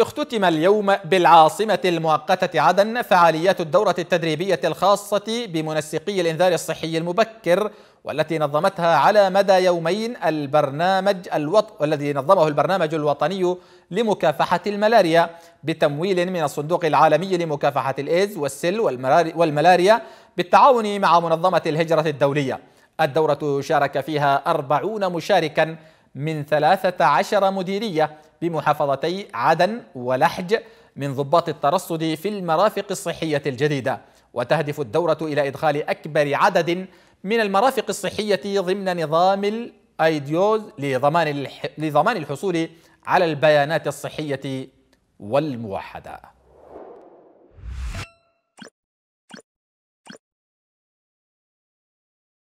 اختتم اليوم بالعاصمة المؤقتة عدن فعاليات الدورة التدريبية الخاصة بمنسقي الإنذار الصحي المبكر والتي نظمتها على مدى يومين البرنامج الوط... الذي نظمه البرنامج الوطني لمكافحة الملاريا بتمويل من الصندوق العالمي لمكافحة الإيز والسل والملاريا بالتعاون مع منظمة الهجرة الدولية الدورة شارك فيها أربعون مشاركا من 13 مديرية بمحافظتي عدن ولحج من ضباط الترصد في المرافق الصحية الجديدة وتهدف الدورة إلى إدخال أكبر عدد من المرافق الصحية ضمن نظام الأيديوز لضمان الحصول على البيانات الصحية والموحدة